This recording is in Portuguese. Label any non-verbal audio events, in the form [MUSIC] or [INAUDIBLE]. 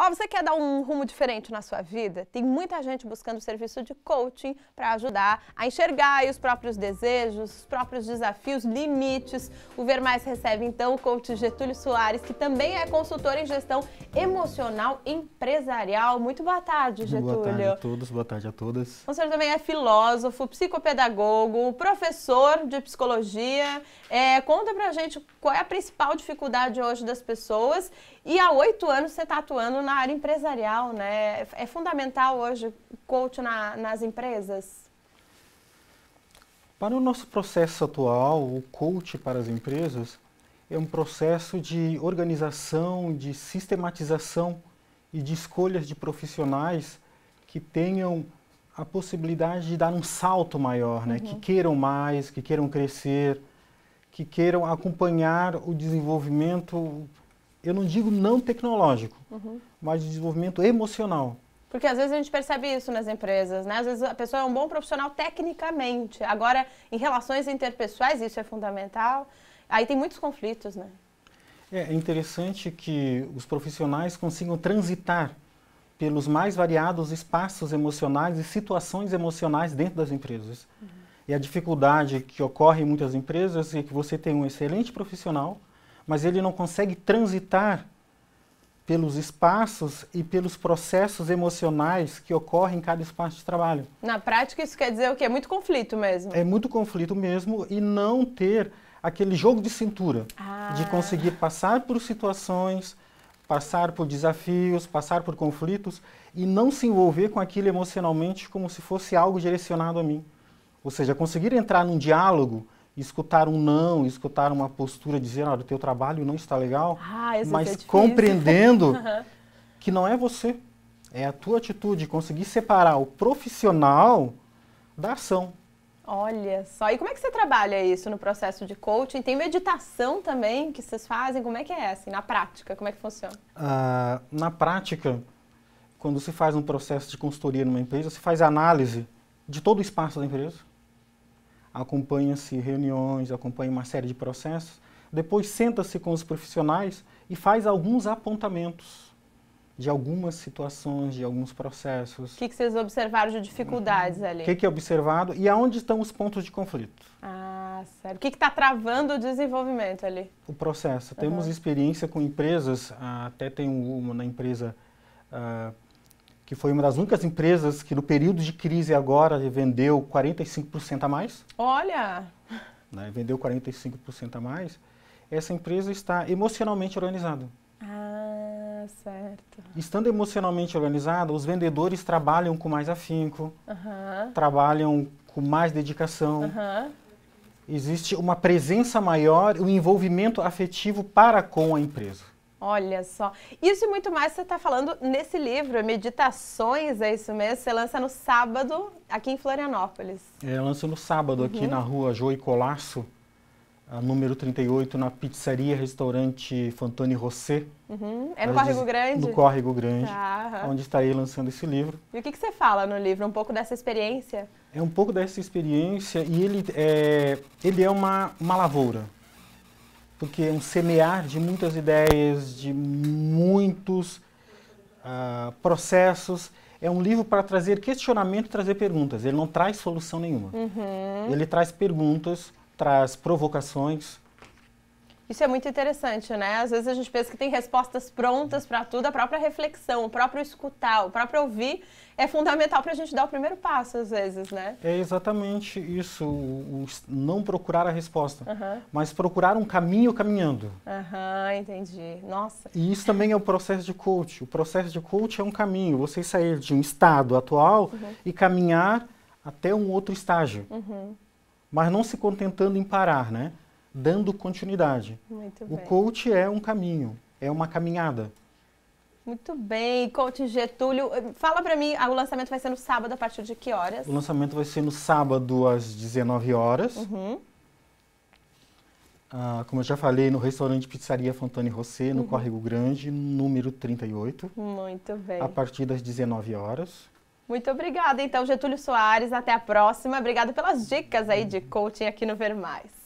Ó, você quer dar um rumo diferente na sua vida? Tem muita gente buscando o serviço de coaching para ajudar a enxergar os próprios desejos, os próprios desafios, limites. O Ver Mais recebe então o coach Getúlio Soares, que também é consultor em gestão emocional empresarial. Muito boa tarde, Getúlio. Boa tarde a todos, boa tarde a todas. O senhor também é filósofo, psicopedagogo, professor de psicologia. É, conta pra gente qual é a principal dificuldade hoje das pessoas. E há oito anos você está atuando na área empresarial, né? É fundamental hoje o coach na, nas empresas? Para o nosso processo atual, o coach para as empresas é um processo de organização, de sistematização e de escolhas de profissionais que tenham a possibilidade de dar um salto maior, né? Uhum. que queiram mais, que queiram crescer, que queiram acompanhar o desenvolvimento eu não digo não tecnológico, uhum. mas de desenvolvimento emocional. Porque às vezes a gente percebe isso nas empresas, né? Às vezes a pessoa é um bom profissional tecnicamente. Agora, em relações interpessoais, isso é fundamental. Aí tem muitos conflitos, né? É, é interessante que os profissionais consigam transitar pelos mais variados espaços emocionais e situações emocionais dentro das empresas. Uhum. E a dificuldade que ocorre em muitas empresas é que você tem um excelente profissional mas ele não consegue transitar pelos espaços e pelos processos emocionais que ocorrem em cada espaço de trabalho. Na prática, isso quer dizer o que? É muito conflito mesmo. É muito conflito mesmo e não ter aquele jogo de cintura ah. de conseguir passar por situações, passar por desafios, passar por conflitos e não se envolver com aquilo emocionalmente como se fosse algo direcionado a mim. Ou seja, conseguir entrar num diálogo escutar um não, escutar uma postura dizendo ah, o teu trabalho não está legal, ah, é mas é compreendendo [LAUGHS] que não é você, é a tua atitude, conseguir separar o profissional da ação. Olha só, e como é que você trabalha isso no processo de coaching? Tem meditação também que vocês fazem? Como é que é assim, na prática? Como é que funciona? Uh, na prática, quando se faz um processo de consultoria numa empresa, se faz análise de todo o espaço da empresa, acompanha-se assim, reuniões, acompanha uma série de processos, depois senta-se com os profissionais e faz alguns apontamentos de algumas situações, de alguns processos. O que, que, vocês observaram de dificuldades uhum. ali? O que, que, é observado e aonde estão os pontos de conflito. Ah, sério O que está travando o desenvolvimento ali? O processo. Uhum. Temos experiência com empresas, ah, até tem uma na empresa... Uh, que foi uma das únicas empresas que no período de crise agora vendeu 45% a mais. Olha! Né, vendeu 45% a mais. Essa empresa está emocionalmente organizada. Ah, certo. Estando emocionalmente organizada, os vendedores trabalham com mais afinco, trabalham com mais dedicação. Existe uma presença maior, um envolvimento afetivo para com a empresa. Olha só. Isso e muito mais você está falando nesse livro, Meditações, é isso mesmo? Você lança no sábado aqui em Florianópolis. É, lança no sábado uhum. aqui na rua Joe Colasso, número 38, na pizzaria restaurante Fantoni Rossê. Uhum. É no Córrego Grande? No Córrego Grande, ah, está onde estarei lançando esse livro. E o que, que você fala no livro? Um pouco dessa experiência? É um pouco dessa experiência e ele é, ele é uma, uma lavoura porque é um semear de muitas ideias, de muitos uh, processos. É um livro para trazer questionamento e trazer perguntas. Ele não traz solução nenhuma. Uhum. Ele traz perguntas, traz provocações, isso é muito interessante, né? Às vezes a gente pensa que tem respostas prontas para tudo, a própria reflexão, o próprio escutar, o próprio ouvir é fundamental para a gente dar o primeiro passo, às vezes, né? É exatamente isso, o, o não procurar a resposta, mas procurar um caminho caminhando. Aham, entendi. Nossa. E isso também é o processo de coach. O processo de coach é um caminho, você sair de um estado atual uhum. e caminhar até um outro estágio. Uhum. Mas não se contentando em parar, né? dando continuidade. Muito o coach é um caminho, é uma caminhada. Muito bem, coach Getúlio, fala para mim, o lançamento vai ser no sábado a partir de que horas? O lançamento vai ser no sábado às 19 horas. Uhum. Ah, como eu já falei, no restaurante Pizzaria Fontane Rosset, no uhum. Córrego Grande, número 38. Muito bem. A partir das 19 horas. Muito obrigada, então, Getúlio Soares. Até a próxima. Obrigado pelas dicas aí de coaching aqui no Ver Mais.